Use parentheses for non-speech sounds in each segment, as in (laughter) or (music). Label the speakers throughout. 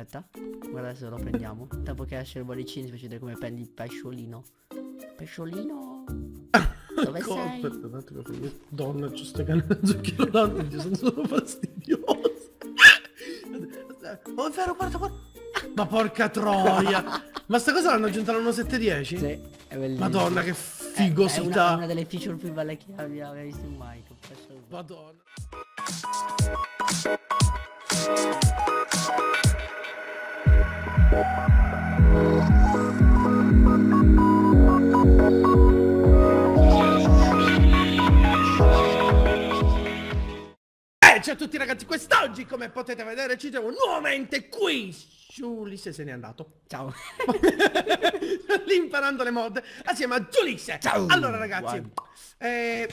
Speaker 1: Aspetta, guarda se lo prendiamo. Dopo che esce il bollicino si vedere come prendi il pesciolino. Pesciolino!
Speaker 2: (laughs) Dove sei? Aspetta un attimo, donna, c'ho sta canna zucchero
Speaker 1: d'altro, sono solo
Speaker 2: fastidioso. Oh, vero, guarda, guarda. Ma porca troia! Ma sta cosa l'hanno aggiunta alla 1710? Sì, è bellissimo. Madonna, che figosità! È,
Speaker 1: è una, una, delle feature più belle che abbia mai visto mai. Madonna. Eh,
Speaker 2: ciao a tutti ragazzi, quest'oggi come potete vedere ci trovo nuovamente qui su Lisse se n'è andato, ciao (laughs) Imparando le mod assieme a Giulisse Ciao Allora ragazzi eh,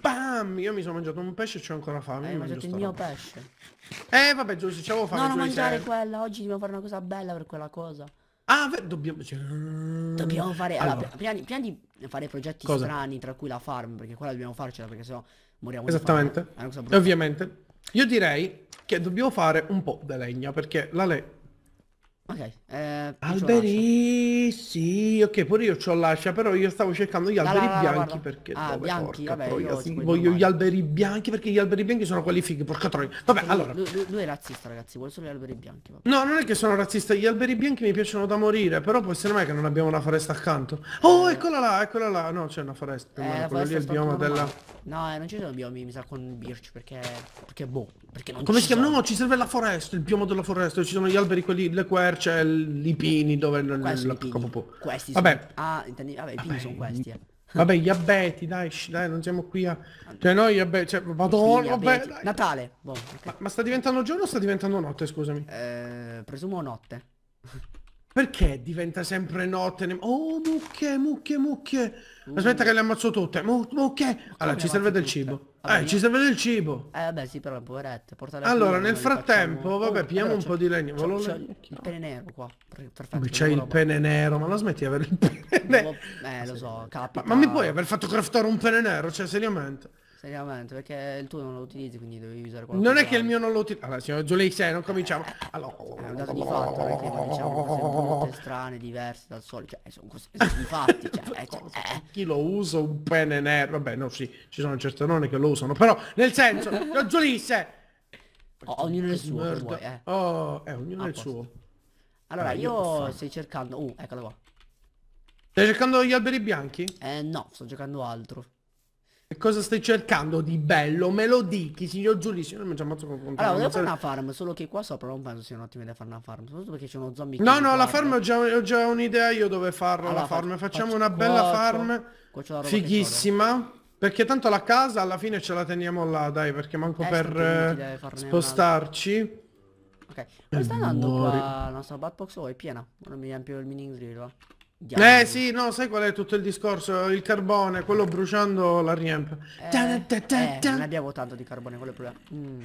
Speaker 2: Bam! Io mi sono mangiato un pesce e c'ho ancora fame. Eh, hai mangiato il mio roba. pesce. Eh vabbè, Giuseppe, se c'avevo fame. No, non mangiare
Speaker 1: quella, oggi dobbiamo fare una cosa bella per quella cosa.
Speaker 2: Ah, dobbiamo... Cioè, mm. Dobbiamo fare... Allora, allora
Speaker 1: prima, di, prima, di, fare progetti cosa? strani, tra cui la farm, perché quella dobbiamo farcela, perché sennò moriamo Esattamente. Di fame. Ovviamente. Io direi che dobbiamo fare un po' di legna, perché la, le... Ok. Eh, alberi,
Speaker 2: sì, ok, pure io ho l'ascia, però io stavo cercando gli alberi la, la, la, bianchi perché... Ah, dove, bianchi, vabbè, troia, sì, voglio gli alberi bianchi perché gli alberi bianchi sono quelli fighi, porca troia. Vabbè, lui, allora...
Speaker 1: Lui, lui, è razzista, ragazzi, vuole solo gli alberi bianchi. Vabbè.
Speaker 2: No, non è che sono razzista, gli alberi bianchi mi piacciono da morire, però può essere mai che non abbiamo una foresta accanto. Oh, eh, eccola là, eccola là. No, c'è una foresta. Eh, no, foresta lì è il bioma della...
Speaker 1: No, eh, non ci sono biomi, mi sa, con birch, perché...
Speaker 2: Perché boh. Perché non Come si chiama? Sono. No, ci serve la foresta, il piumo della foresta, ci sono gli alberi, quelli, le querce, i pini dove... non è la, pini.
Speaker 1: questi vabbè. Sono... Ah, intendi... vabbè, i pini vabbè. sono questi. Eh.
Speaker 2: Vabbè, gli abeti, dai, shh, dai, non siamo qui a... Cioè noi cioè, abeti, cioè, madonna, vabbè, dai.
Speaker 1: Natale. Boh, okay.
Speaker 2: ma, ma, sta diventando giorno o sta diventando notte, scusami? Eh, presumo notte. Perché diventa sempre notte? Ne... Oh, mucche, mucche, mucche. Mm. Aspetta mm. che le ammazzo tutte. Mu mucche. Allora, ci serve del tutte? cibo eh, ci serve del cibo.
Speaker 1: Eh, vabbè, sì, però poverette. Allora, nel
Speaker 2: frattempo, vabbè, oh, pigliamo un po' di legno. C'ho, c'ho
Speaker 1: il pene nero qua. Perfetto. C'hai il
Speaker 2: pene nero, ma lo smetti di avere il (laughs) pene
Speaker 1: nero? Eh, lo so, capa.
Speaker 2: Ma mi puoi aver fatto craftare un pene nero, cioè, seriamente?
Speaker 1: Seriamente, perché il tuo non lo utilizzi, quindi devi usare qualcosa. Non è
Speaker 2: che il mio non lo utilizzi. Allora, signor Giulei, se non cominciamo. Eh, eh,
Speaker 1: allora. Eh, è un dato di fatto, non è che diciamo cose oh. strane, diverse dal solito. Cioè, sono cose di fatti. Cioè, cioè, (laughs) eh. Chi
Speaker 2: lo usa un pene nero? Vabbè, no, sì, ci sono certe nonne che lo usano. Però, nel senso, (laughs) signor Giulisse! Oh, ognuno il suo, vuoi, eh. Oh, eh, ognuno ah, il suo.
Speaker 1: Allora, ah, io, io stai cercando. Uh, eccolo qua. Stai cercando gli alberi bianchi? Eh no, sto giocando altro cosa stai cercando di bello? Me lo dichi, signor Giulio, signor mi ci ammazzo con contatto. Allora, volevo fare una farm, solo che qua sopra non penso siano ottime da fare una farm, soprattutto perché c'è uno zombie No, no, la farm
Speaker 2: ho già, già un'idea io dove farla allora, la farm. Faccio, Facciamo una bella farm qua, qua fighissima. Perché tanto la casa alla fine ce la teniamo là, dai, perché manco eh, per eh, spostarci. Ok, ma sta andando qua la
Speaker 1: nostra batbox o oh, è piena? Non mi riempio il mini grill, Diamine. Eh sì,
Speaker 2: no, sai qual è tutto il discorso? Il carbone, quello bruciando la riempie. Eh, eh, non abbiamo tanto di carbone, quello è il problema. Mm.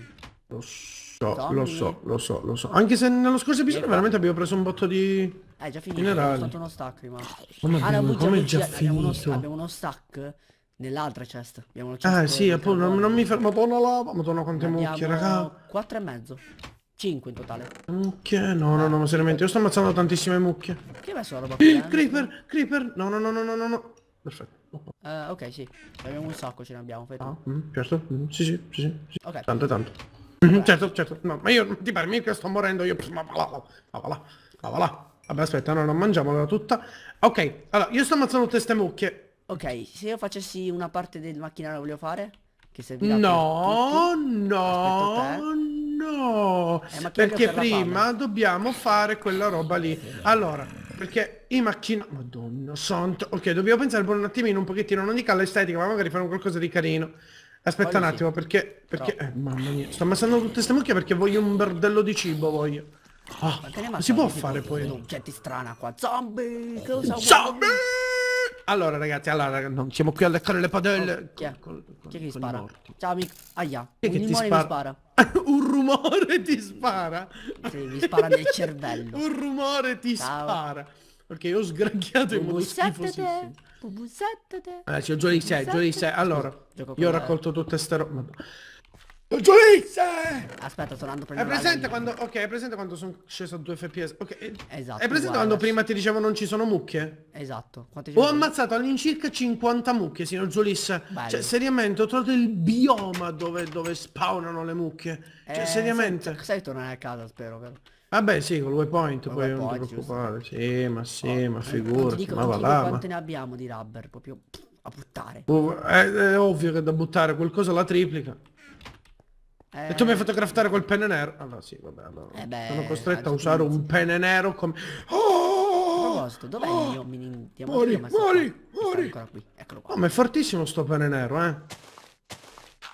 Speaker 2: Lo so, Tommy. lo so, lo so, lo so. Anche se nello scorso episodio veramente abbiamo preso un botto di... Eh, già finito, abbiamo fatto uno stack prima.
Speaker 1: Oh, ah, no, come già, già abbiamo uno, abbiamo uno stack nell'altra chest. Abbiamo ah, chest ah sì, appunto, non, non,
Speaker 2: mi fermo, torno lava, ma quante mucche, raga.
Speaker 1: 4 e mezzo. 5 in totale.
Speaker 2: Anche no, no, no, ma seriamente, io sto ammazzando tantissime mucche.
Speaker 1: Che messo la roba qui? creeper, creeper! No, no, no, no, no, no, no. Perfetto. Uh, ok, sì. Ce abbiamo un sacco, ce ne abbiamo, fai ah,
Speaker 2: mm, certo. Mm, sì, sì, sì, sì. Ok. Tanto, tanto. Okay. (laughs) certo, certo. No, ma
Speaker 1: io ti pare mica sto morendo io. Ma va là, va là,
Speaker 2: va là. Vabbè, aspetta, no, non mangiamola tutta. Ok, allora, io sto ammazzando tutte ste mucche.
Speaker 1: Ok, se io facessi una parte del macchinario voglio fare? Che servirà No,
Speaker 2: no, no no, eh, perché prima
Speaker 1: dobbiamo fare quella roba
Speaker 2: lì. Allora, perché i macchina... Madonna, santo. Ok, dobbiamo pensare un attimino, un pochettino, non dica all'estetica, ma magari fare qualcosa di carino. Aspetta voglio un attimo, sì. perché... perché... Eh, mamma mia, sto ammassando tutte queste mucche perché voglio un bordello di cibo, voglio. Ah, ma si può fare
Speaker 1: poi... Gente strana qua. Zombie! Zombie! Allora ragazzi, allora non siamo qui a leccare le padelle. Oh, chi, è? Con, con, chi è che spara? Ciao amico. Aia, chi è che un rumore mi spara. (laughs) un rumore ti spara? Sì, mi spara nel cervello. un
Speaker 2: rumore ti Ciao. spara. Perché io ho sgranchiato in modo schifosissimo.
Speaker 1: Bubuzzettate.
Speaker 2: Allora, c'è il giovedì 6, giovedì 6. Allora, io ho raccolto tutte ste robe. Giulisse! Aspetta, sto andando a prendere È presente quando... Ok, è presente quando sono sceso a 2 FPS. Ok.
Speaker 1: Esatto. È presente guarda. quando
Speaker 2: prima ti dicevo non ci sono mucche?
Speaker 1: Esatto. Ho
Speaker 2: ammazzato all'incirca 50 mucche, signor Giulisse. Bello. Cioè, seriamente, ho trovato il bioma dove, dove spawnano le
Speaker 1: mucche. Cioè, eh, seriamente. Sei, sai tornare a casa, spero, vero?
Speaker 2: Vabbè sì, con il waypoint poi non ti preoccupare. Giusto. Sì, ma sì, oh, ma eh, figurati. ma va là. Quante
Speaker 1: ma... ne abbiamo di rubber proprio a
Speaker 2: buttare? Uh, è, è ovvio che da buttare qualcosa la triplica. Eh... E tu mi hai fatto craftare col penne nero. Allora ah, sì, vabbè, allora. Eh beh, Sono costretto a usare un penne nero come... Oh! Dov'è oh! il mio mini
Speaker 1: diamante? Muori, muori, muori!
Speaker 2: Eccolo qua. Oh, ma è fortissimo sto penne nero, eh.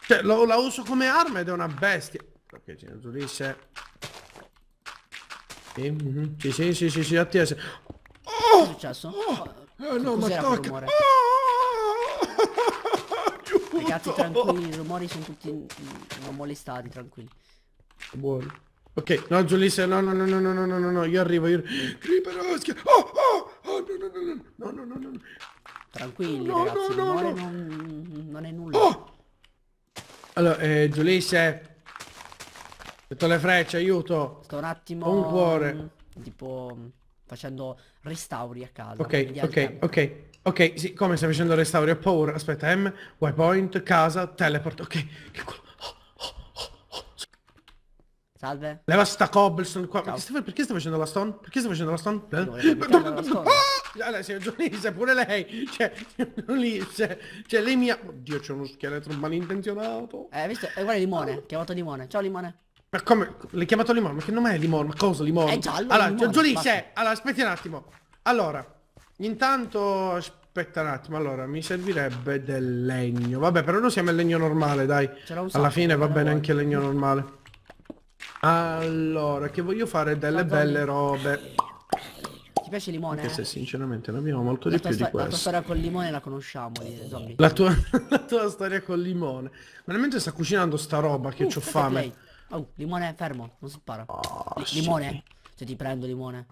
Speaker 2: Cioè, lo, la uso come arma ed è una bestia. Ok, ce ne giudisse. Sì, mm -hmm. sì, sì, sì, sì, sì, attesa. Oh!
Speaker 1: oh! Che è successo? oh eh, no, ma tocca. Oh! Ragazzi, tranquilli, i rumori sono tutti non molestati, tranquilli.
Speaker 2: Buoni. Ok, no, Giulissa, no, no, no, no, no, no, no, no, io arrivo, io... Creeper, oh,
Speaker 1: oh, oh, oh, no, no, no, no, no, no, no, no.
Speaker 2: Tranquilli, no, ragazzi, no, no, no.
Speaker 1: Non, non è nulla. Oh!
Speaker 2: Allora, eh, Giulissa... Metto le frecce, aiuto! Sto un attimo... un cuore.
Speaker 1: Tipo, facendo restauri a casa. Ok, ok,
Speaker 2: ok. Ok, sì, come stai facendo il restauro? Ho paura. Aspetta, M, waypoint, casa, teleport. Ok, che culo. Oh, oh, oh, Salve. Leva sta cobblestone qua. Perché stai, perché stai, facendo la stone? Perché stai facendo la stone? Eh? No, (laughs) ah! allora, sei giornalista, sei pure lei. Cioè, (laughs) lì, cioè, lei mia... Oddio, c'è uno scheletro malintenzionato. Eh, visto? E eh, guarda Limone, chiamato
Speaker 1: Limone. Ciao Limone.
Speaker 2: Ma come? L'hai chiamato Limone? Ma che nome è Limone? Ma cosa Limone? È giallo. Allora, Limone, Giulice,
Speaker 1: allora, aspetti un attimo.
Speaker 2: Allora, Intanto aspetta un attimo, allora mi servirebbe del legno. Vabbè, però noi siamo il legno normale, dai. Alla fine va bene anche il legno normale. Allora, che voglio fare delle belle robe.
Speaker 1: Ti piace il limone? Anche se eh?
Speaker 2: sinceramente ne abbiamo molto la di più di questo. La tua storia
Speaker 1: col limone la conosciamo, zombie. La
Speaker 2: tua, (laughs) la tua storia col limone. Veramente sta cucinando sta roba che uh, ho fame.
Speaker 1: Oh, limone fermo, non si spara. Oh, limone. Sì. Se ti prendo limone.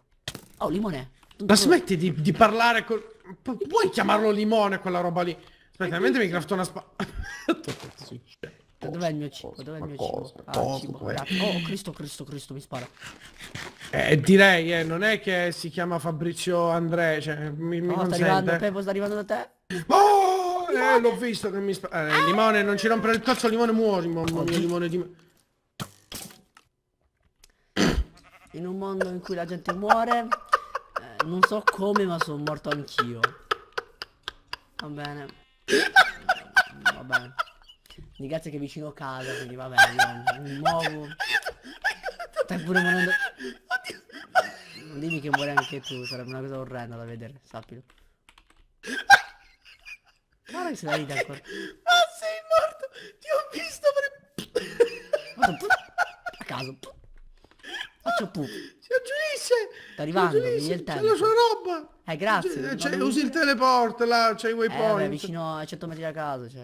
Speaker 1: Oh, limone.
Speaker 2: Ma smetti di, di parlare con...
Speaker 1: Pu puoi chiamarlo limone quella roba lì? Aspetta, veramente mi crafto una spa... Cioè, dov'è il mio cibo? Dov'è il mio cosa, cibo? Ah, cosa, ah, cibo. Oh, Cristo, Cristo, Cristo, mi spara.
Speaker 2: Eh, direi, eh, non è che si chiama Fabrizio Andrea, cioè, mi, mi no, sta arrivando,
Speaker 1: Pepo, sta arrivando da te.
Speaker 2: Oh, eh, l'ho visto che mi spara. Eh, limone, non ci rompere il cazzo, limone muori, mamma mia, limone di me.
Speaker 1: In un mondo in cui la gente muore, non so come, ma sono morto anch'io. Va bene. Va bene. Di grazie che è vicino casa, quindi va bene. Mi muovo. Stai pure morendo. Non dimmi che muore anche tu, sarebbe una cosa orrenda da vedere, sappilo. Guarda che se la ride ancora. Ma
Speaker 2: sei morto! Ti ho visto
Speaker 1: per... a caso. Faccio pu.
Speaker 2: Si aggiulisce! Sta arrivando,
Speaker 1: vedi il tempo. C'è la sua roba! Eh, grazie. Cioè, cioè usi il teleport, là, c'è i waypoint. Eh, beh, vicino a 100 metri da casa, cioè.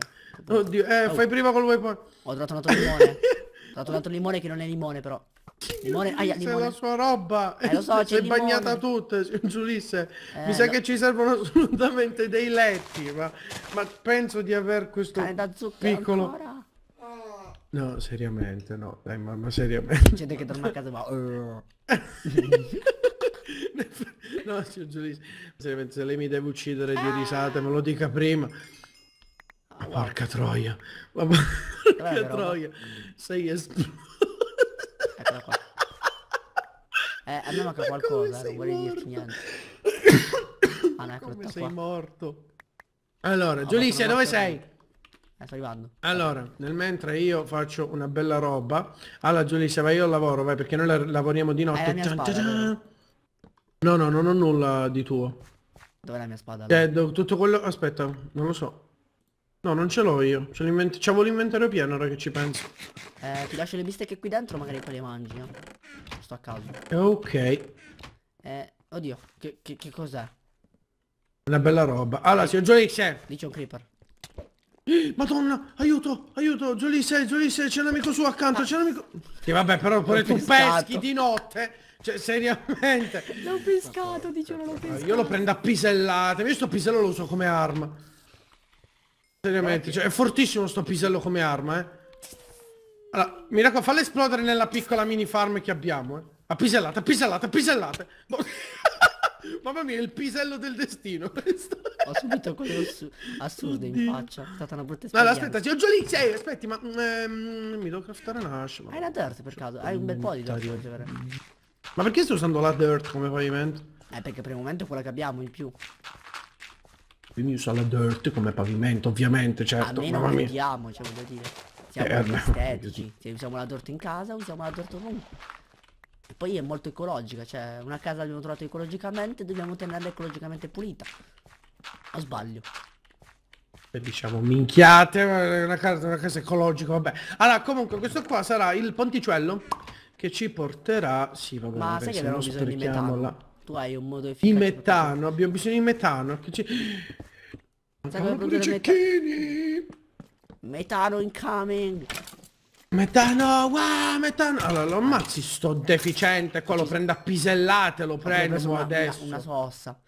Speaker 1: Oddio, eh, oh. fai prima col waypoint. Ho trovato un altro limone. (laughs) Ho trovato un altro limone che non è limone, però. Limone, aia, limone. la sua roba.
Speaker 2: Eh, lo so, (laughs) c'è bagnata tutta, Giulisse. Eh, mi sa no. che ci servono (laughs) assolutamente dei letti, ma, ma penso di aver questo piccolo... Ancora? No, seriamente, no, dai, ma, ma seriamente. Gente che torna a casa e va... (laughs) No, signor giudice, seriamente, se lei mi deve uccidere di risate, me lo dica prima.
Speaker 1: Ah, Porca troia,
Speaker 2: ma porca Brava, troia,
Speaker 1: sei esploso. Eccola qua. Eh, a me manca qualcosa, eh, non vorrei dirti niente.
Speaker 2: Ah, no, (laughs) eccola Come ecco qua. sei
Speaker 1: morto?
Speaker 2: Allora, Giulissa, dove sei? Eh, sta arrivando. Allora, nel mentre io faccio una bella roba. alla Giulia, vai io al lavoro, vai, perché noi la lavoriamo di notte. È spada, no, no, non ho nulla di tuo.
Speaker 1: Dov'è la mia spada? Eh,
Speaker 2: allora? Eh, tutto quello... Aspetta, non lo so. No, non ce l'ho io. C'avevo l'inventario pieno, ora che ci penso.
Speaker 1: Eh, ti lascio le bistecche qui dentro, magari poi le mangi, no? Eh. Sto a caso. Ok. Eh, oddio, che, che, che cos'è?
Speaker 2: Una bella roba. Allora, signor
Speaker 1: Giulia, c'è. Dice un
Speaker 2: creeper. Madonna, aiuto, aiuto, Giulisse, Giulisse, c'è un amico suo accanto, c'è un amico... Sì, vabbè, però pure tu peschi di notte, cioè, seriamente. L'ho
Speaker 1: pescato, dice, non l'ho pescato. Io lo prendo
Speaker 2: a pisellate, io sto pisello lo uso come arma. Seriamente, cioè, è fortissimo sto pisello come arma, eh. Allora, mi raccomando, fallo esplodere nella piccola mini farm che abbiamo, eh. A pisellate, a pisellate, a pisellate. Mamma mia, il pisello del destino. (laughs) Questo. Ho subito cose assu Oddio. in faccia. È stata una brutta esperienza. No, aspetta, c'è un giolizio. Ehi, aspetti, ma mm, ehm, mi devo craftare una
Speaker 1: hash. Hai la dirt per caso? Hai un bel po' di dirt da ricevere. Ma perché sto usando la dirt come pavimento? Eh, perché per il momento è quella che abbiamo in più.
Speaker 2: Quindi usa la dirt come pavimento, ovviamente, certo. Almeno Mamma mia.
Speaker 1: vediamo, cioè voglio dire. Siamo eh, estetici. Se usiamo la dirt in casa, usiamo la dirt ovunque poi è molto ecologica, cioè una casa l'abbiamo trovata ecologicamente, dobbiamo tenerla ecologicamente pulita. O sbaglio?
Speaker 2: E diciamo minchiate, una casa, una casa ecologica, vabbè.
Speaker 1: Allora, comunque questo qua
Speaker 2: sarà il ponticello che ci porterà... Sì, vabbè, Ma sai che abbiamo bisogno di metano? La...
Speaker 1: Tu hai un modo efficace... Di
Speaker 2: metano, per... abbiamo bisogno di metano. Che ci... Sai come produrre
Speaker 1: metano? Metano incoming! Metano,
Speaker 2: wow, metano. Allora lo ammazzi sto deficiente qua, lo prende a pisellate, lo prende una, adesso.
Speaker 1: Una, una sossa.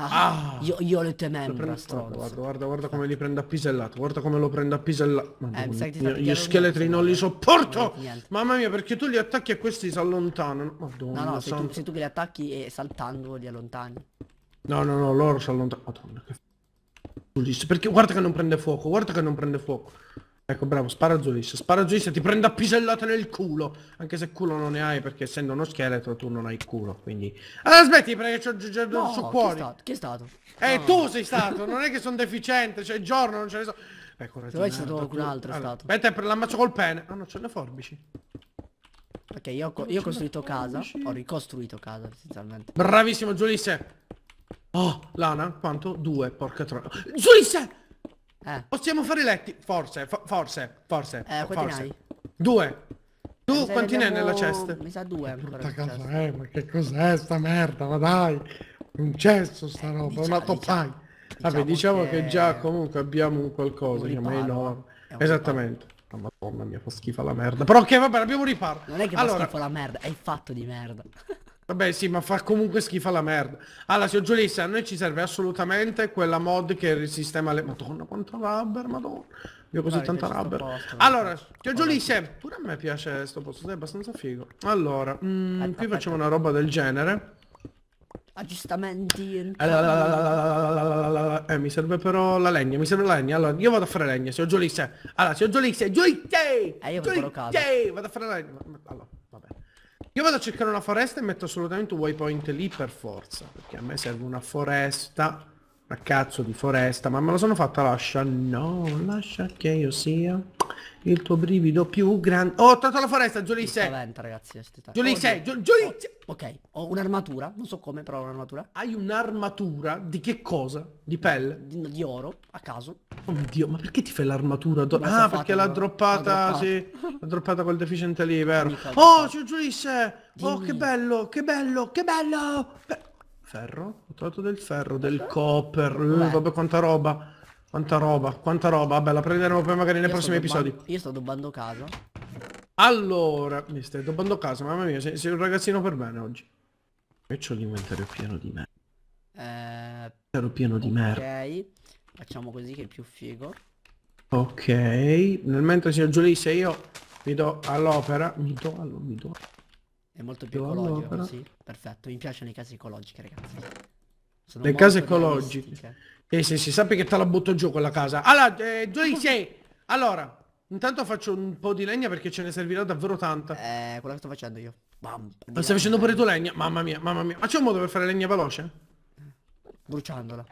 Speaker 1: Ah, ah, io,
Speaker 2: io le tue membra, guarda, guarda, guarda, guarda come li prendo a pisellate. guarda come lo prendo a pisellate. Eh, gli scheletri non li eh. sopporto!
Speaker 1: Niente. Mamma mia, perché tu li attacchi e questi si allontanano. Madonna, no, no, se tu, se tu, che li attacchi e eh, saltando li allontani.
Speaker 2: No, no, no, loro si allontanano. Madonna, che... Perché guarda che non prende fuoco, guarda che non prende fuoco. Ecco bravo, spara azulisce, spara azulisce, ti prendo a pisellate nel culo. Anche se culo non ne hai perché essendo uno scheletro tu non hai culo, quindi... Allora smetti perché c'ho il no, suo cuore. Chi, chi è stato? Eh no. tu sei stato, non è che sono deficiente, cioè il giorno non ce ne so. Ecco coraggio. Dove c'è stato qualcun altro allora, stato? Aspetta, l'ammazzo col pene. Ah oh, no, c'è le forbici.
Speaker 1: Ok, io, co io ho costruito casa, ho ricostruito casa essenzialmente.
Speaker 2: Bravissimo Giulisse! Oh, lana, quanto? Due, porca troia.
Speaker 1: Giulisse!
Speaker 2: Eh. Possiamo fare letti? Forse, fo forse, forse. Eh, quanti forse. hai? Due.
Speaker 1: Tu quanti ne hai nella cesta? Mi sa due eh, ancora. Casa,
Speaker 2: eh, ma che cos'è sta merda? Ma dai, un cesso sta eh, roba, diciamo, una toppai. Diciamo Vabbè, diciamo, diciamo che... che... già comunque abbiamo un qualcosa, un riparo, enorme. Un Esattamente. Oh, madonna mia, fa schifo la merda. Però che okay, vabbè, abbiamo un riparo. Non è che allora... fa schifo la merda, è il fatto di merda. Vabbè sì, ma fa comunque schifo la merda. Allora, signor Giulissa, a noi ci serve assolutamente quella mod che sistema le... Madonna, quanta rubber, madonna. Io così Dai, tanta rubber. Posto, allora, signor Giulissa, pure a me piace sto posto, è abbastanza figo. Allora, mm, qui facciamo una roba del genere.
Speaker 1: Aggiustamenti.
Speaker 2: Eh, mi serve però la legna, mi serve la legna. Allora, io vado a fare legna, signor Giulissa. Allora, signor Giulissa, Giulissa! Eh, io vado a fare legna. Allora. Io vado a cercare una foresta e metto assolutamente un waypoint lì per forza, perché a me serve una foresta, una cazzo di foresta, ma me lo sono fatta lascia? No, lascia che io sia il tuo brivido più grande.
Speaker 1: Oh, ho tolto la foresta, Giulisse! Spaventa, ragazzi, Giulisse, Giu Giulisse! Oh, ok, ho un'armatura, non so come, però ho un'armatura. Hai un'armatura di che cosa? Di pelle? Di, di oro, a caso.
Speaker 2: Oddio, oh, ma perché ti fai l'armatura? Ah, perché l'ha droppata, si L'ha droppata col deficiente lì, vero? Oh, c'è Giulisse! Dimmi. Oh, che bello, che bello, che bello! Ferro? Ho trovato del ferro, del cioè? copper, eh, vabbè quanta roba. Quanta roba, quanta roba. Vabbè, la prenderemo poi magari nei io prossimi episodi.
Speaker 1: Io sto dubbando casa.
Speaker 2: Allora, mi stai dubbando casa, mamma mia, sei, sei, un ragazzino per bene oggi. E c'ho l'inventario pieno di me.
Speaker 1: Eh... Ero
Speaker 2: pieno okay. di merda.
Speaker 1: Ok, facciamo così che è più figo.
Speaker 2: Ok, nel mentre si aggiulisse io mi do all'opera, mi do all'opera, mi do. È molto più do ecologico, sì.
Speaker 1: Perfetto, mi piacciono i casi ecologici, ragazzi. Sono le case ecologiche.
Speaker 2: Sì, eh, sì, sì, sappi che te la butto giù quella casa. Allora, eh, due, sei. Allora, intanto faccio un po' di legna perché ce ne servirà davvero
Speaker 1: tanta. Eh, quello che sto facendo io.
Speaker 2: Bam, Ma stai facendo pure tu legna? Mamma mia, mamma mia. Ma c'è un modo per fare legna veloce? Bruciandola.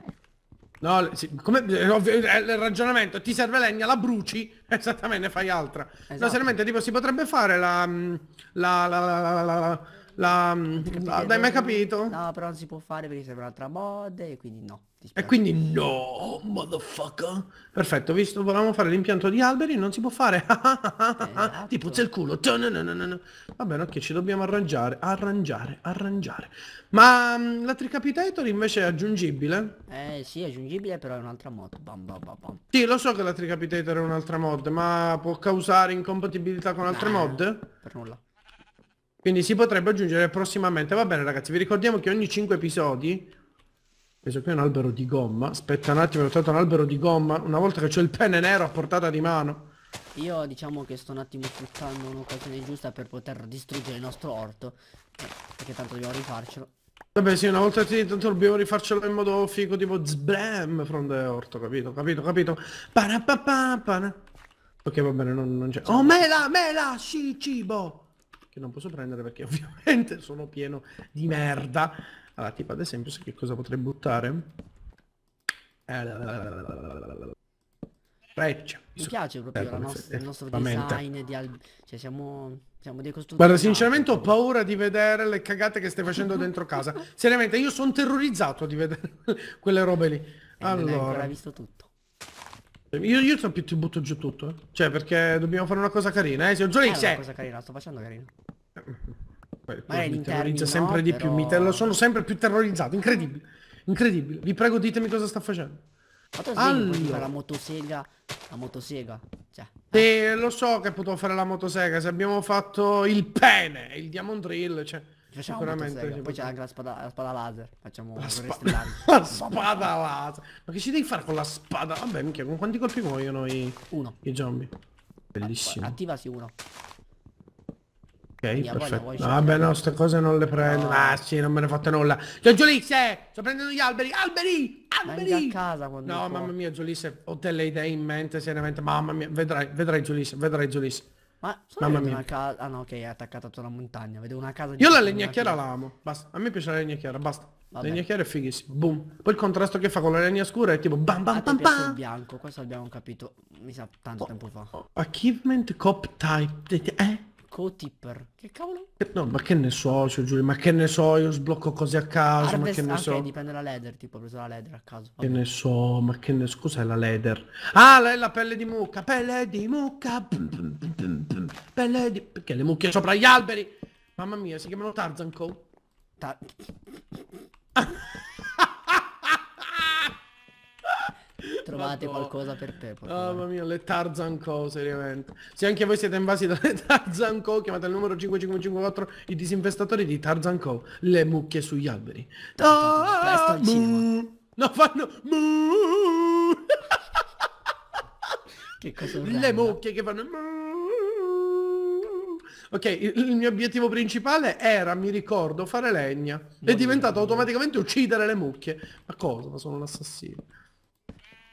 Speaker 2: No, sì, come, eh, eh, il ragionamento, ti serve legna, la bruci, (laughs) esattamente, ne fai altra. Esatto. No, seriamente, tipo, si potrebbe fare la, mm, la, la, la la, la, dai, mai
Speaker 1: capito? No, però non si può fare perché serve un'altra mod e quindi no.
Speaker 2: E quindi no,
Speaker 1: motherfucker.
Speaker 2: Perfetto, visto volevamo fare l'impianto di alberi, non si può fare. (laughs) esatto. Ti puzza il culo. Va bene, ok, ci dobbiamo arrangiare, arrangiare, arrangiare. Ma mm, la Tricapitator invece è aggiungibile?
Speaker 1: Eh sì, è aggiungibile, però è un'altra mod. Bam, bam, bam,
Speaker 2: Sì, lo so che la Tricapitator è un'altra mod, ma può causare incompatibilità con altre nah, mod? Per nulla. Quindi si potrebbe aggiungere prossimamente. Va bene ragazzi, vi ricordiamo che ogni 5 episodi... Questo qui è un albero di gomma. Aspetta un attimo, ho trovato un albero di gomma. Una volta che c'è il pene nero a portata di mano.
Speaker 1: Io diciamo che sto un attimo sfruttando un'occasione giusta per poter distruggere il nostro orto. Eh, perché tanto dobbiamo rifarcelo.
Speaker 2: Vabbè sì, una volta che tanto dobbiamo rifarcelo in modo figo tipo zbram from the orto, capito? Capito, capito? Pana, pana, pana. Ok va bene, non, non c'è. Oh mela, mela, sì, cibo! che non posso prendere perché ovviamente sono pieno di merda. Allora, tipo ad esempio, sai che cosa potrei buttare? Freccia. Mi so, piace proprio la nostra, il nostro design
Speaker 1: di al... Cioè siamo, siamo dei costruttori. Guarda,
Speaker 2: sinceramente ho paura di vedere le cagate che stai facendo dentro casa. Seriamente, io sono terrorizzato di vedere quelle robe lì. allora... Non hai ancora visto tutto. Io, io so più ti butto giù tutto. Eh. Cioè, perché dobbiamo fare una cosa carina, eh. Se un giorno c'è. una cosa
Speaker 1: carina, sto facendo carina. Beh, Beh, mi terrorizza no, sempre di però... più, mi te lo
Speaker 2: sono sempre più terrorizzato, incredibile. Incredibile. Vi prego ditemi cosa sta facendo.
Speaker 1: Allora. la motosega. La motosega. Cioè.
Speaker 2: Eh. eh, lo so che potevo fare la motosega, se abbiamo fatto il
Speaker 1: pene, il diamond drill, cioè. Facciamo Sicuramente. Poi c'è anche la spada, la spada laser.
Speaker 2: Facciamo la, spa (laughs) la spada laser. Ma che ci devi fare con la spada? Vabbè, minchia, con quanti colpi muoiono i, uno. i zombie? Bellissimo. Attivasi uno. Ok, Via, perfetto. Voglia, ah, vabbè, no, queste cose non le prendo. No. Ah, sì, non me ne fate nulla. giulisse Sto prendendo gli alberi! Alberi! Alberi! a casa quando No, mamma mia, giulisse ho delle idee in mente, seriamente. Mamma mia, vedrai, vedrai giulisse vedrai giulisse
Speaker 1: ma sono Mamma una casa... Ah no, ok, è attaccata tutta una montagna. Vedo una casa di... Io la legna chiara la
Speaker 2: amo. Basta. A me piace la legna chiara, basta. La legna chiara è fighissima. Boom. Poi il contrasto che fa con la legna scura è tipo bam bam ah, bam bam. il
Speaker 1: bianco, questo l'abbiamo capito. Mi sa tanto oh, tempo fa. Oh,
Speaker 2: achievement cop type. Eh?
Speaker 1: o tipper? Che cavolo?
Speaker 2: No, ma che ne so, cioè, Giulio, ma che ne so, io sblocco cose a caso, Harvest, ma che ne okay, so.
Speaker 1: dipende dalla leather, tipo ho preso la leather a caso. Vabbè. Che
Speaker 2: ne so, ma che ne so, cos'è la leather? Ah, la, la pelle di mucca, pelle di mucca, bum,
Speaker 1: bum, bum, pelle di...
Speaker 2: Perché le mucche sopra gli alberi? Mamma mia, si chiamano Tarzan Co. Ta (laughs) trovate qualcosa
Speaker 1: per te. Oh, mamma
Speaker 2: mia, le Tarzan Co, seriamente. Se anche voi siete invasi (laughs) dalle Tarzan Co, chiamate il numero 5554 i disinfestatori di Tarzan Co, le mucche sugli alberi. Ah, no, fanno... (laughs) che cosa Le mucche che fanno... Ok, il mio obiettivo principale era, mi ricordo, fare legna. È diventato automaticamente uccidere le mucche. Ma cosa? Ma sono un assassino.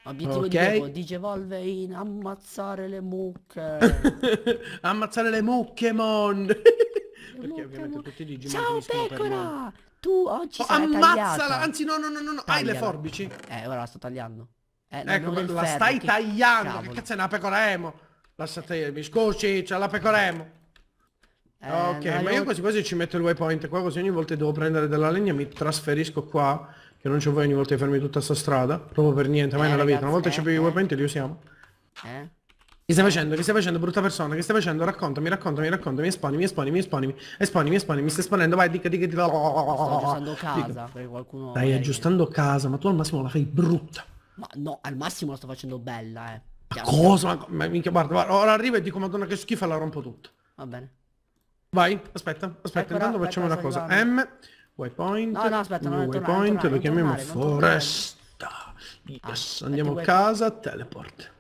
Speaker 1: Obiettivo okay. di Diego, dice Volve in ammazzare le mucche.
Speaker 2: (laughs) ammazzare le mucche,
Speaker 1: mon! le (laughs)
Speaker 2: Perché mucche, ovviamente mon. tutti i Digimon Ciao pecora!
Speaker 1: tu oggi oh, sei ammazzala! Tagliata. Anzi
Speaker 2: no no no no, Tagliala. hai le forbici?
Speaker 1: Eh, ora la sto tagliando. Eh, ecco, la ferro, stai che... tagliando, Cavolo. che
Speaker 2: cazzo è una pecoremo? Lasciate, mi scusi, c'è la pecoremo ok, eh, ma io quasi quasi ci metto il waypoint qua così ogni volta devo prendere della legna mi trasferisco qua, che non ci vuoi ogni volta di fermi tutta sta strada, proprio per niente, mai eh, nella vita. Una volta ci abbiamo i eh. waypoint li usiamo. Eh? Che stai facendo? Che stai facendo brutta persona? Che stai facendo? Raccontami, raccontami, raccontami, mi esponi, mi esponi, mi esponi, mi esponi, mi esponi, mi stai esponendo, vai, dica, dica, dica. Sto aggiustando casa, perché
Speaker 1: qualcuno... Stai aggiustando
Speaker 2: casa, ma tu al massimo la fai brutta.
Speaker 1: Ma no, al massimo la sto facendo bella, eh. Ma cosa? Ma, minchia, guarda, guarda, ora arrivo e dico, madonna che schifo la rompo tutto. Va bene.
Speaker 2: Vai, aspetta, aspetta, ecco, intanto facciamo una cosa. M, waypoint, no, no, aspetta, non waypoint, tornare, lo chiamiamo foresta. Yes, ah, andiamo a casa, teleport.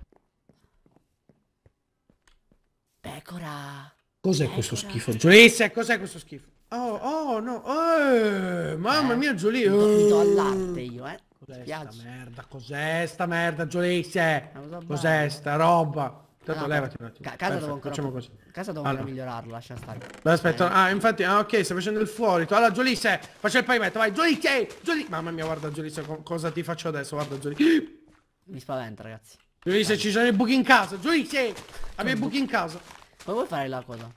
Speaker 2: Pecora. Cos'è questo schifo? Giulissa, cos'è questo schifo? Oh, oh, no, eh, mamma eh, mia Giulia. Mi do al latte
Speaker 1: io, eh. Cos'è sta merda,
Speaker 2: cos'è sta merda Giulissa? Cos'è sta roba? Tanto ah, levati un attimo. casa, devo ancora, facciamo così. casa devo ancora
Speaker 1: migliorarlo, lascia stare. No, aspetta, eh.
Speaker 2: ah, infatti, ah, ok, stai facendo il fuorito. Allora, Giulisse, faccio il pavimento, vai, Giulisse, Giulisse. Mamma mia, guarda, Giulisse, cosa ti faccio adesso, guarda, Giulisse. Mi spaventa, ragazzi. Giulisse, ci sono i buchi in casa, Giulisse, abbiamo i buchi in casa. Come vuoi fare la cosa?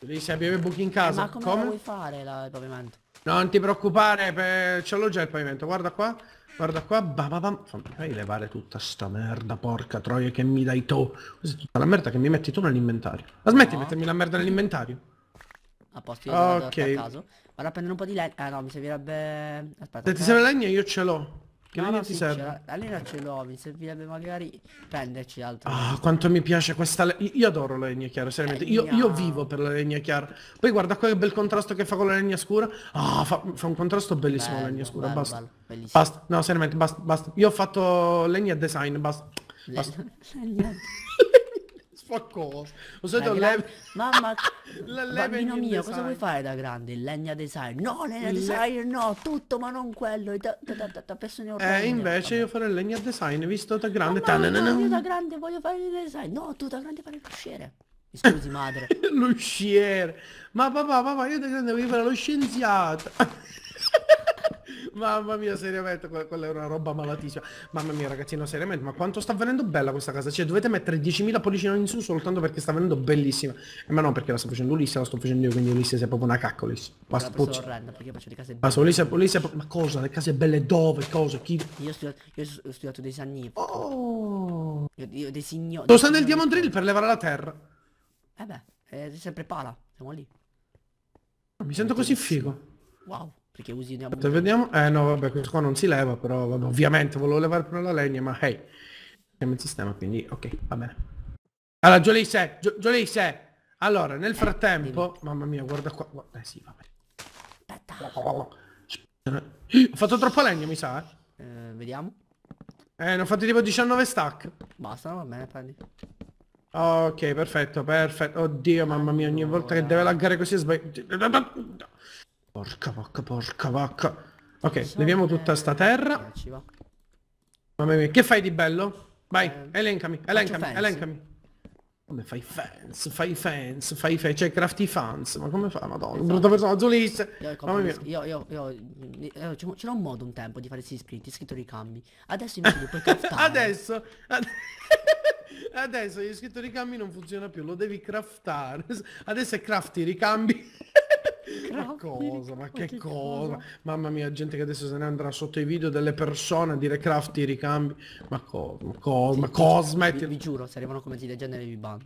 Speaker 2: Giulisse, abbiamo i buchi in casa. Eh, ma come, vuoi
Speaker 1: fare il pavimento?
Speaker 2: non ti preoccupare, per... ce l'ho già il pavimento, guarda qua. Guarda qua, bababam. Fai levare tutta sta merda, porca troia che mi dai tu. Questa è tutta la merda che mi metti tu nell'inventario. Ma smetti no. di mettermi la merda nell'inventario.
Speaker 1: A posto io okay. a caso. Vado a prendere un po' di legno. Ah no, mi servirebbe... Aspetta. Se ti serve eh.
Speaker 2: legno io ce l'ho.
Speaker 1: Che no, ah, no, ti sì, serve? Almeno ce l'ho, mi servirebbe magari prenderci altro. Ah,
Speaker 2: quanto mi piace questa legna. Io adoro la legna chiara, seriamente. Io, io, vivo per la legna chiara. Poi guarda quel bel contrasto che fa con la legna scura. Ah, fa, fa un contrasto bellissimo bello, la legna scura, bello, basta. Bello, bellissimo. Basta, no, seriamente, basta, basta. Io ho fatto legna design, basta. basta. (laughs) legna
Speaker 1: cosa? Lo so, gra... le... Mamma, (laughs) la bambino mio, design. cosa vuoi fare da grande? Il legna design. No, legna le... design, no, tutto ma non quello. Da, persone orrende. Eh, invece io farò il legna design, visto da grande. Mamma, no, no, io da grande voglio fare il design. No, tu da grande fare il
Speaker 2: Mi scusi madre. (laughs) l'usciere. Ma papà, papà, io da grande voglio fare lo scienziato. (laughs) Mamma mia, seriamente, quella, è una roba malatissima. Mamma mia, ragazzi, seriamente, ma quanto sta venendo bella questa casa? Cioè, dovete mettere 10.000 pollicinoni in su soltanto perché sta venendo bellissima. E eh, ma no, perché la sto facendo Ulisse, la sto facendo io, quindi Ulisse sei proprio una cacca, Ulisse. Basta, puzza.
Speaker 1: Orrenda, perché faccio le case belle. Ulisse,
Speaker 2: Ulisse, ma cosa? Le case belle dove? Cosa? Chi?
Speaker 1: Io ho studiato, io ho studiato dei sanni. Oh! Io, io dei signori. Sto usando il
Speaker 2: diamond drill per levare la terra.
Speaker 1: Eh beh, è sempre pala, siamo lì. Mi sento così figo. Wow. Perché usi una Aspetta,
Speaker 2: vediamo. Eh no, vabbè, questo qua non si leva, però vabbè, ovviamente volevo levare prima la legna, ma hey, siamo il sistema, quindi ok, va bene. Allora, Giolisse, Gio Giolisse, allora, nel eh, frattempo... mamma mia, guarda qua. Guarda, eh sì, vabbè. Ho fatto troppo legno, mi sa, eh. eh vediamo. Eh, ne ho fatti tipo 19 stack.
Speaker 1: Basta, va bene, prendi.
Speaker 2: Ok, perfetto, perfetto. Oddio, mamma mia, ogni volta che deve laggare così sbaglio... Porca vacca, porca vacca. Ok, leviamo tutta sta terra. Mamma mia, che fai di bello? Vai, eh,
Speaker 1: elencami, elencami, elencami.
Speaker 2: Come fai fans, fai fans, fai fans, cioè crafty fans, ma come fai, Madonna, esatto. brutta persona, Zulis!
Speaker 1: Mamma mia. Io, io, io, c'era un modo un tempo di fare questi iscritti, scritto ricambi. Adesso invece li puoi (laughs) craftare. adesso, ad (laughs) adesso gli scritto ricambi non funziona più, lo devi craftare. Adesso è
Speaker 2: crafty ricambi. Ma cosa? Ma che cosa? Mamma mia, gente che adesso se ne andrà sotto i video delle persone a dire crafti i ricambi. Ma cosa? Ma cosa? Ma cosa? Vi, vi giuro, se arrivano commenti del genere vi banno.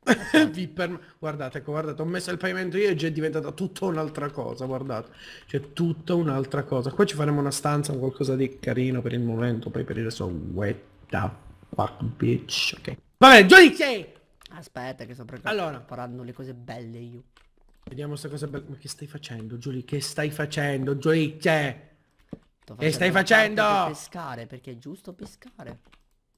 Speaker 2: (laughs) per... Guardate, ecco, guardate, ho messo il pavimento io e già è diventata tutta un'altra cosa, guardate. Cioè, tutta un'altra cosa. Qua ci faremo una stanza, qualcosa di carino per il momento, poi per il resto, what the fuck,
Speaker 1: bitch, ok. Vabbè, Johnny K! Aspetta che sto preparando allora. le cose belle
Speaker 2: io. Vediamo sta cosa bella. Ma che stai facendo, Giulie? Che stai facendo, Giulie? Che
Speaker 1: stai facendo? Per pescare, perché è giusto pescare.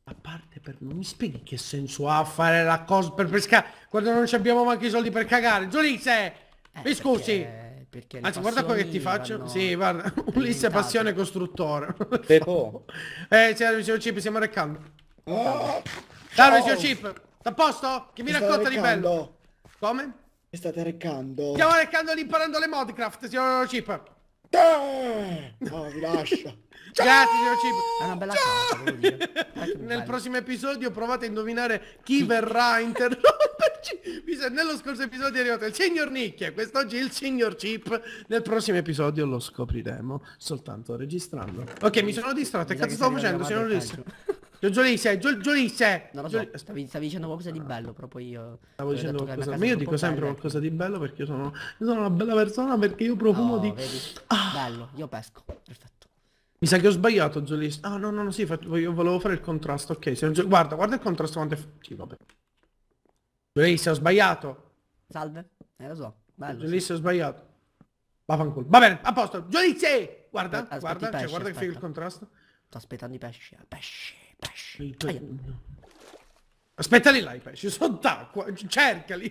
Speaker 2: A parte per... Non mi spieghi che senso ha fare la cosa per pescare quando non ci abbiamo manco i soldi per cagare. Giulice! Eh, mi scusi! Perché, perché Anzi, guarda qua che ti faccio. Sì, guarda. (laughs) Ulisse passione costruttore. Pepo. (laughs) Boh. eh, signor Chip, stiamo recando. Oh,
Speaker 1: Salve, signor Chip.
Speaker 2: T'a posto? Che mi, mi racconta di bello? Come? Mi state recando? Stiamo recando l'imparando le modcraft, signor Chip. No, vi lascio. (laughs) Ciao! Grazie, signor Chip. È una bella cosa, volevo dire. (laughs) Nel prossimo episodio provate a indovinare chi verrà a interromperci. (laughs) Mi sa, nello scorso episodio è arrivato il signor Nicchia, quest'oggi il signor Chip. Nel prossimo episodio lo scopriremo soltanto registrando.
Speaker 1: Ok, mi sono distratto. Che cazzo stavo facendo, signor Rischio? Giolisse, Giolisse. Non lo so, stavi, stavi, dicendo qualcosa di bello, proprio io. Stavo dicendo qualcosa. Ma io dico sempre bella.
Speaker 2: qualcosa di bello perché io sono, io sono una bella persona perché io profumo oh, di.
Speaker 1: Ah. Bello, io pesco. Perfetto.
Speaker 2: Mi sa che ho sbagliato, Giolisse. Ah no, no, no, sì, io volevo fare il contrasto. Ok, se non... guarda, guarda il contrasto quanto è. Sì, vabbè. Giolisse, ho sbagliato. Salve, eh lo so. Bello. Giolisse, sì. ho sbagliato. Vaffanculo. Va bene, a posto. Giolisse! Guarda, aspetta, guarda, cioè, pesci, cioè, guarda aspetta. che figo il contrasto. Sto aspettando i pesci. Eh, pesci. Pesci. Aspettali là i pesci, sono d'acqua, cercali. (laughs)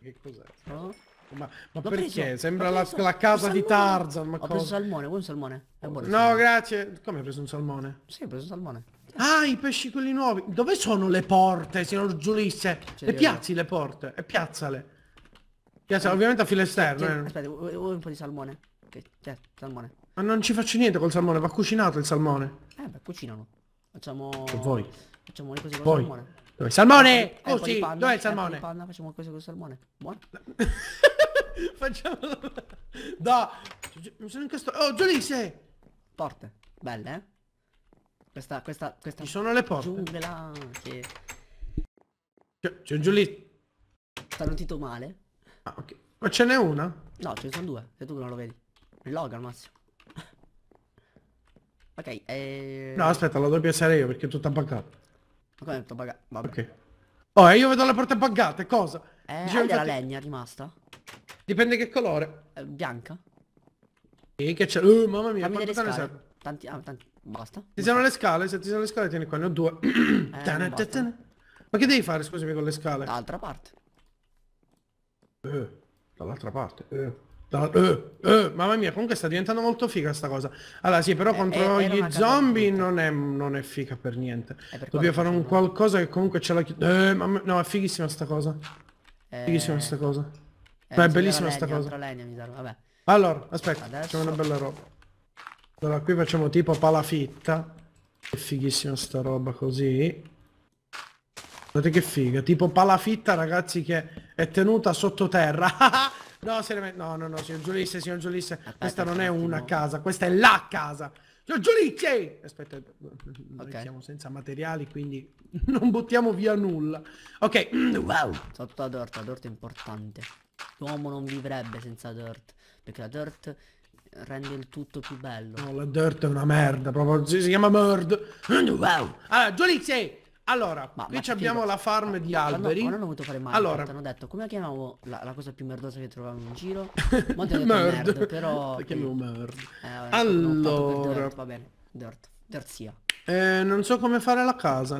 Speaker 1: che cos'è? No? Ma, ma perché? Preso, Sembra la, la, casa di Tarzan, ma ho cosa? Ho preso salmone, vuoi un salmone? È buono no,
Speaker 2: salmone. grazie. Come hai preso un salmone? Sì,
Speaker 1: ho preso un salmone.
Speaker 2: Ah, i pesci quelli nuovi. Dove sono le porte, signor Giulisse? Le piazzi le porte e eh, piazzale. Piazzale, eh, ovviamente a filo esterno. Eh. Aspetta,
Speaker 1: vuoi un po' di salmone? Ok, salmone.
Speaker 2: Ma non ci faccio niente col salmone, va cucinato il salmone.
Speaker 1: Eh beh, cucinalo. Facciamo... Che voi. Facciamo le cose con Voi. salmone. Dove? Salmone! Così! Eh, oh, eh, sì. il eh, salmone? Panna, facciamo le cose col salmone. Buono. (laughs) facciamo... (laughs) Da! Mi sono incastrato... Oh, Giolise! Porte. Belle, eh? Questa, questa, questa... Ci sono le porte. Giungla, che... C'è un Giolise. Sta notito male. Ah, ok. Ma ce n'è una? No, ce ne sono due, se tu non lo vedi. Il al Massimo. Ok, eh... No, aspetta,
Speaker 2: la devo piazzare io perché è tutta buggata. Ma
Speaker 1: come è tutta buggata? Vabbè. Ok.
Speaker 2: Oh, e eh, io vedo le porte buggate, cosa?
Speaker 1: Eh, Dicevo, infatti... la legna rimasta? Dipende che colore. Eh, bianca? E che c'è... Uh, mamma mia, Fammi quanto ne serve? Tanti, ah, tanti... Basta. Ci sono le scale,
Speaker 2: se ti sono le scale tieni qua, ne ho due. Eh, (clears throat) tana, tana. Ma che devi fare, scusami, con le scale? Dall'altra parte. Eh, dall'altra parte. Eh. No, eh, eh, mamma mia, comunque sta diventando molto figa sta cosa. Allora sì, però eh, contro eh, gli zombie non è, non è figa per niente. Eh, per Dobbiamo fare un qualcosa che comunque ce la chiude. Mamma... No, è fighissima sta cosa. Fighissima sta cosa. Ma è bellissima sta legna, cosa. Legna, allora, aspetta, Adesso... facciamo una bella roba. Allora, qui facciamo tipo palafitta. È fighissima sta roba così. Guardate che figa, tipo palafitta ragazzi che è tenuta sottoterra. (laughs) (laughs) No, seriamente, no, no, no, signor Giulisse, signor Giulisse, Aspetta, questa non è una casa, questa è la casa. Signor Giulisse! Aspetta, noi okay. siamo senza materiali,
Speaker 1: quindi (laughs) non buttiamo via nulla. Ok. Wow, sotto la dirt, la dirt è importante. L'uomo non vivrebbe senza dirt, perché la dirt rende il tutto più bello. No, la
Speaker 2: dirt è una merda, proprio si chiama merda. Wow.
Speaker 1: Allora, Giulisse! Allora, ma, qui ma abbiamo la farm ma, di alberi. No, non ho voluto fare mai. Allora, hanno detto come la chiamavo la, la, cosa più merdosa che trovavo in giro. (laughs) Molto merd, merd, però. La chiamiamo merd. Eh, allora, va bene. Dirt, dirt sia.
Speaker 2: Eh, non so come fare la casa.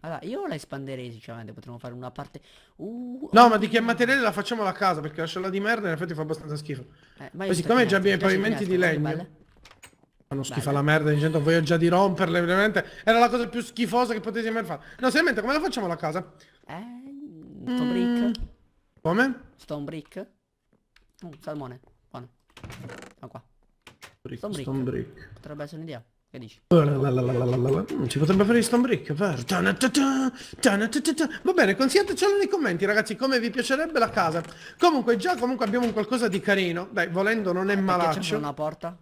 Speaker 1: Allora, io la espanderei sinceramente, potremmo fare una parte... Uh,
Speaker 2: no, oh, ma di che materiale la facciamo la casa? Perché la scella di merda in effetti fa abbastanza schifo.
Speaker 1: Eh, ma siccome già abbiamo i pavimenti di legno
Speaker 2: schifa schifo la merda dicendo voglio già di romperle veramente era la cosa più schifosa che potessi mai fare no seriamente come la facciamo la casa? eh stone brick
Speaker 1: mm. come? stone brick uh, salmone buono da qua brick, stone, brick. stone brick potrebbe essere un'idea che dici?
Speaker 2: Ci potrebbe fare di Stone Brick, Va bene, consigliatecelo nei commenti ragazzi come vi piacerebbe la casa. Comunque già comunque abbiamo un qualcosa di carino. Dai, volendo non è eh, malaccio. Perché c'è una porta?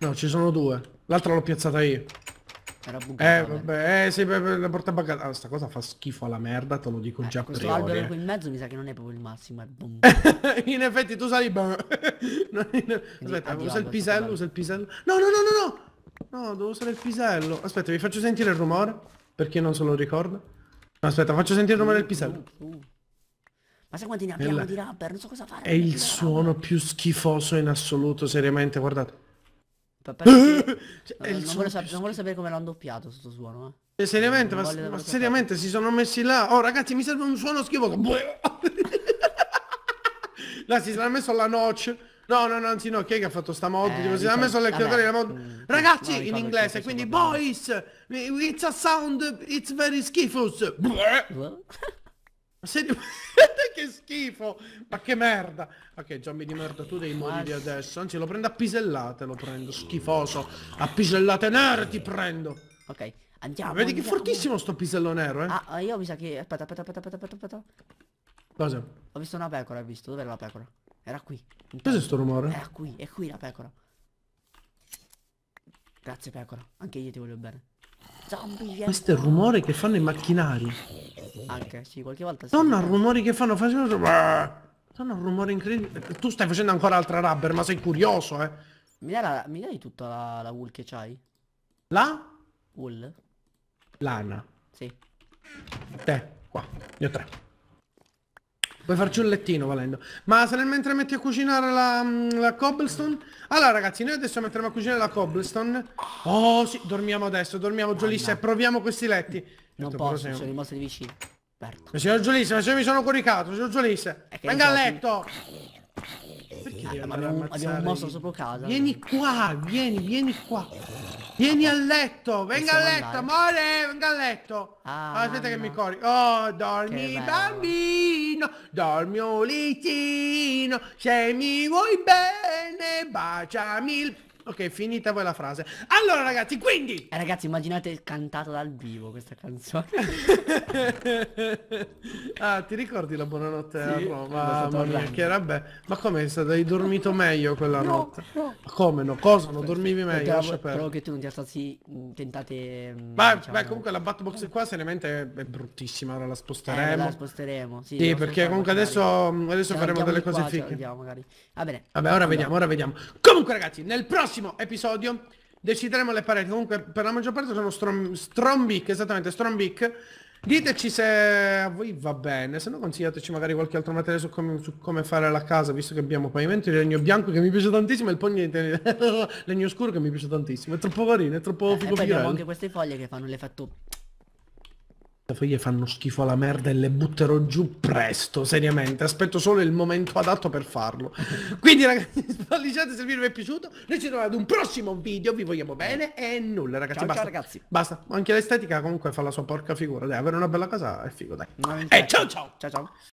Speaker 2: No, ci sono due. L'altra l'ho piazzata io. Era bucata. Eh, vabbè, eh, sì, la porta bugata. Ah, sta cosa fa schifo alla merda, te lo dico eh, già questo priori. albero eh. qui
Speaker 1: in mezzo mi sa che non è proprio il massimo, è boom. (laughs) in effetti tu sali... (laughs) non, Aspetta, addio, usa il pisello, usa il pisello.
Speaker 2: No, no, no, no, no! No, devo usare il pisello. Aspetta, vi faccio sentire il rumore, perché non se lo ricordo. aspetta, faccio sentire il rumore del pisello.
Speaker 1: Uh, uh. uh. Ma sai quanti ne abbiamo Nella... di rubber? Non so cosa fare. È
Speaker 2: il suono rubber. più schifoso in assoluto, seriamente, guardate. (laughs)
Speaker 1: cioè, no, non, voglio sapere, non, voglio sapere come l'hanno doppiato sto suono, eh.
Speaker 2: Cioè, seriamente, ma, ma seriamente si sono messi là. Oh ragazzi, mi serve un suono schifo là (laughs) si sarà messo la notch. No, no, no, anzi no, chi è che ha fatto sta mod? Eh, si sarà messo le chiodere la mod. Mm, ragazzi, in inglese, quindi boys, it's a sound, it's very schifos. (laughs) Sei (laughs) che schifo! Ma che merda! Ok, già di merda tu dei modi adesso. Anzi, lo prendo a pisellate, lo prendo. Schifoso. A pisellate nere ti
Speaker 1: prendo. Ok, andiamo. Vedi che fortissimo sto pisello nero, eh? Ah, io mi sa che... Aspetta, aspetta, aspetta, aspetta, aspetta, aspetta. Cosa? Ho visto una pecora, hai visto? Dov'era la pecora? Era qui. Cos'è sto rumore? Era qui, è qui la pecora. Grazie pecora, anche io ti voglio bene. Questo è il rumore
Speaker 2: che fanno i macchinari. Anche, sì, qualche volta si... Torna rumori che fanno, facendo... Sono un rumore incredibile. Tu stai facendo ancora altra
Speaker 1: rubber, ma sei curioso, eh. Mi dai, la, mi dai tutta la, la wool che c'hai? La? Wool? Lana. Sì.
Speaker 2: Te, qua. Io tre. Puoi farci un lettino volendo. Ma se nel mentre metti a cucinare la, mm, la cobblestone? Allora ragazzi, noi adesso metteremo a cucinare la cobblestone. Oh sì, dormiamo adesso, dormiamo Giolissa e proviamo questi letti. Non certo, posso, sono
Speaker 1: rimasto di vicino. Aperto. Eh,
Speaker 2: signor Giolissa, ma se mi sono coricato, signor Giolissa. Venga a letto! Perché ah, abbiamo, abbiamo un mostro sopra casa. Vieni qua, vieni, vieni qua. Vieni a letto, venga a letto, andare. amore, venga a letto. Ah, Aspetta che mi corri. Oh, dormi bambino, dormi un litino, se mi vuoi
Speaker 1: bene, baciami il Ok, finita poi la frase. Allora ragazzi, quindi... Eh, ragazzi, immaginate cantato dal vivo questa canzone. (laughs)
Speaker 2: ah, ti ricordi la buonanotte sì, a Roma? Mamma mia, che era bella. Ma come hai dormito meglio quella no, notte? No. Ma come no? Cosa? Non dormivi meglio? Lascia Però
Speaker 1: che tu non ti assassi, mm, tentate... Ma mm, diciamo... beh, comunque
Speaker 2: la Batbox qua seriamente è bruttissima, ora la sposteremo. Eh, la sposteremo, sì. sì perché comunque adesso, mm, adesso faremo delle cose qua, fighe.
Speaker 1: Vabbè, Vabbè, ora allora. vediamo, ora
Speaker 2: vediamo. Comunque ragazzi, nel prossimo prossimo episodio decideremo le pareti. Comunque per la maggior parte sono Strom Strombic, esattamente, Strombic. Diteci se a voi va bene, se no consigliateci magari qualche altro materiale su come, su come fare la casa, visto che abbiamo pavimento di legno bianco che mi piace tantissimo e il pogno di (laughs) legno scuro che mi piace tantissimo, è troppo carino, è troppo eh, figo. E poi abbiamo anche
Speaker 1: queste foglie che fanno l'effetto
Speaker 2: le foglie fanno schifo alla merda e le butterò giù presto, seriamente. Aspetto solo il momento adatto per farlo. (laughs) Quindi ragazzi, spallicciate se il video vi è piaciuto. Noi ci troviamo ad un prossimo video, vi vogliamo bene e nulla ragazzi. Ciao, basta. Ciao, ragazzi. Basta, anche l'estetica comunque fa la sua porca figura. Dai, avere una bella casa è figo, dai. E eh,
Speaker 1: ciao ciao! Ciao ciao!